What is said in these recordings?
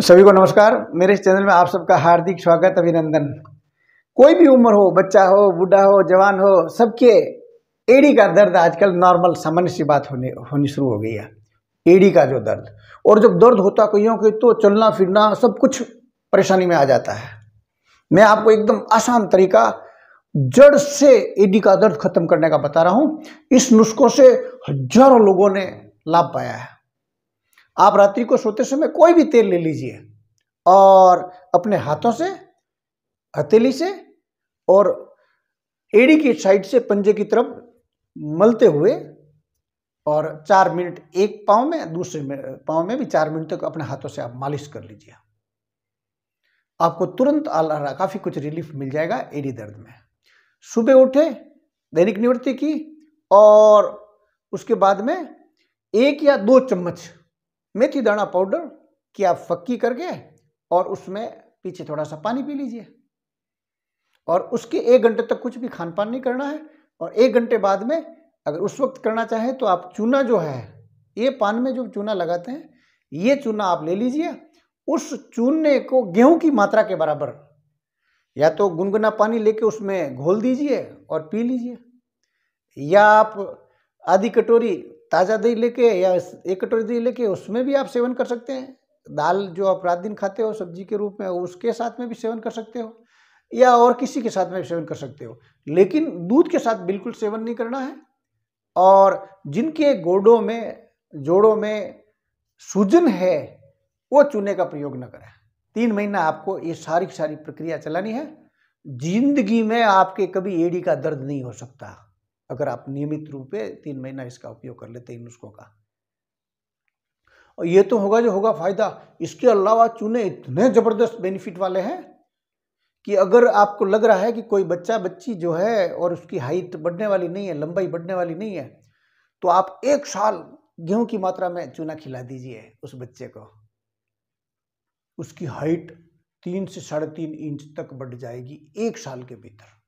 सभी को नमस्कार मेरे इस चैनल में आप सबका हार्दिक स्वागत अभिनंदन कोई भी उम्र हो बच्चा हो बूढ़ा हो जवान हो सबके एड़ी का दर्द आजकल नॉर्मल सामान्य सी बात होने होनी शुरू हो गई है एड़ी का जो दर्द और जब दर्द होता कईयों के तो चलना फिरना सब कुछ परेशानी में आ जाता है मैं आपको एकदम आसान तरीका जड़ से एडी का दर्द खत्म करने का बता रहा हूँ इस नुस्खों से हजारों लोगों ने लाभ पाया है आप रात्रि को सोते समय कोई भी तेल ले लीजिए और अपने हाथों से हथेली से और एड़ी की साइड से पंजे की तरफ मलते हुए और चार मिनट एक पाँव में दूसरे पाँव में भी चार मिनट तक तो अपने हाथों से आप मालिश कर लीजिए आपको तुरंत काफ़ी कुछ रिलीफ मिल जाएगा एडी दर्द में सुबह उठे दैनिक निवृत्ति की और उसके बाद में एक या दो चम्मच मेथी दाना पाउडर की आप फक्की करके और उसमें पीछे थोड़ा सा पानी पी लीजिए और उसके एक घंटे तक कुछ भी खान पान नहीं करना है और एक घंटे बाद में अगर उस वक्त करना चाहें तो आप चूना जो है ये पान में जो चूना लगाते हैं ये चूना आप ले लीजिए उस चूने को गेहूं की मात्रा के बराबर या तो गुनगुना पानी लेके उसमें घोल दीजिए और पी लीजिए या आप आधी कटोरी ताज़ा दही लेके या एक कटोरी दही लेके उसमें भी आप सेवन कर सकते हैं दाल जो आप रात दिन खाते हो सब्जी के रूप में उसके साथ में भी सेवन कर सकते हो या और किसी के साथ में भी सेवन कर सकते हो लेकिन दूध के साथ बिल्कुल सेवन नहीं करना है और जिनके गोडों में जोड़ों में सूजन है वो चूने का प्रयोग न करें तीन महीना आपको ये सारी सारी प्रक्रिया चलानी है जिंदगी में आपके कभी एड़ी का दर्द नहीं हो सकता अगर आप नियमित रूप से तीन महीना इसका उपयोग कर लेते हैं नुस्खों का और ये तो होगा जो होगा फायदा इसके अलावा चूने इतने ज़बरदस्त बेनिफिट वाले हैं कि अगर आपको लग रहा है कि कोई बच्चा बच्ची जो है और उसकी हाइट बढ़ने वाली नहीं है लंबाई बढ़ने वाली नहीं है तो आप एक साल गेहूं की मात्रा में चूना खिला दीजिए उस बच्चे को उसकी हाइट तीन से साढ़े तीन इंच तक बढ़ जाएगी एक साल के भीतर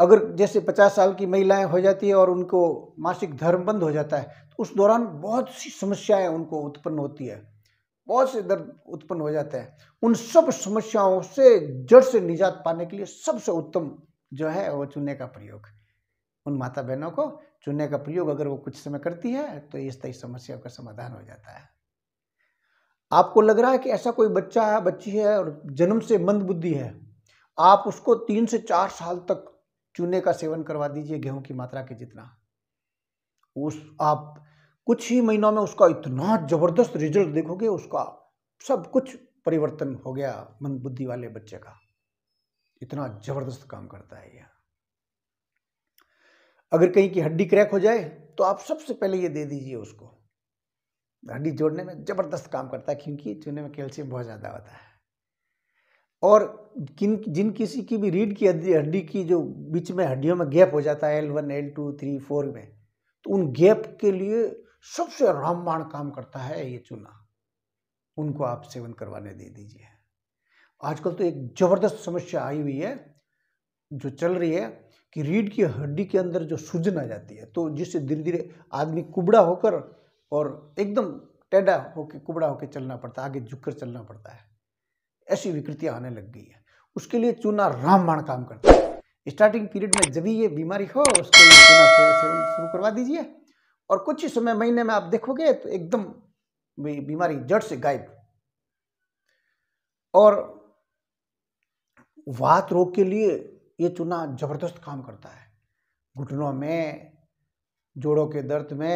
अगर जैसे पचास साल की महिलाएं हो जाती है और उनको मासिक धर्म बंद हो जाता है तो उस दौरान बहुत सी समस्याएं उनको उत्पन्न होती है बहुत से दर्द उत्पन्न हो जाते हैं उन सब समस्याओं से जड़ से निजात पाने के लिए सबसे उत्तम जो है वो चूने का प्रयोग उन माता बहनों को चूने का प्रयोग अगर वो कुछ समय करती है तो इस तरह समस्या का समाधान हो जाता है आपको लग रहा है कि ऐसा कोई बच्चा है बच्ची है और जन्म से मंद बुद्धि है आप उसको तीन से चार साल तक चूने का सेवन करवा दीजिए गेहूं की मात्रा के जितना उस आप कुछ ही महीनों में उसका इतना ज़बरदस्त रिजल्ट देखोगे उसका सब कुछ परिवर्तन हो गया मन बुद्धि वाले बच्चे का इतना ज़बरदस्त काम करता है यह अगर कहीं की हड्डी क्रैक हो जाए तो आप सबसे पहले ये दे दीजिए उसको हड्डी जोड़ने में ज़बरदस्त काम करता है क्योंकि चूने में कैल्शियम बहुत ज़्यादा होता है और किन जिन किसी की भी रीढ़ की हड्डी की जो बीच में हड्डियों में गैप हो जाता है L one L two three four में तो उन गैप के लिए सबसे रामबाण काम करता है ये चूना उनको आप सेवन करवाने दे दीजिए आजकल तो एक ज़बरदस्त समस्या आई हुई है जो चल रही है कि रीढ़ की हड्डी के अंदर जो सूजन आ जाती है तो जिससे धीरे धीरे आदमी कुबड़ा होकर और एकदम टेढ़ा होकर कुबड़ा होकर चलना पड़ता है आगे झुक कर चलना पड़ता है ऐसी विकृतियाँ आने लग गई है उसके लिए चूना रामबाण काम करता है स्टार्टिंग पीरियड में जब भी ये बीमारी हो उसके लिए चूना सेवन शुरू करवा दीजिए और कुछ ही समय महीने में आप देखोगे तो एकदम बीमारी जड़ से गायब और वात रोग के लिए ये चूना जबरदस्त काम करता है घुटनों में जोड़ों के दर्द में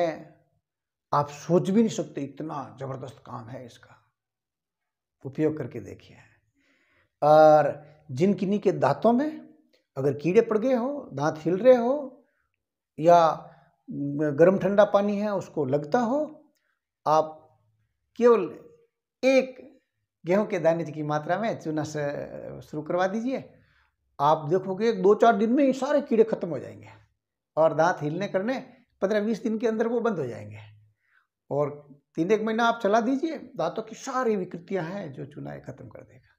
आप सोच भी नहीं सकते इतना जबरदस्त काम है इसका उपयोग करके देखिए और जिन किन्हीं के दांतों में अगर कीड़े पड़ गए हो दांत हिल रहे हो या गर्म ठंडा पानी है उसको लगता हो आप केवल एक गेहूं के दाने की मात्रा में चूना से शुरू करवा दीजिए आप देखोगे एक दो चार दिन में ये सारे कीड़े खत्म हो जाएंगे और दांत हिलने करने पंद्रह बीस दिन के अंदर वो बंद हो जाएंगे और तीन एक महीना आप चला दीजिए दांतों की सारी विकृतियां हैं जो चूना खत्म कर देगा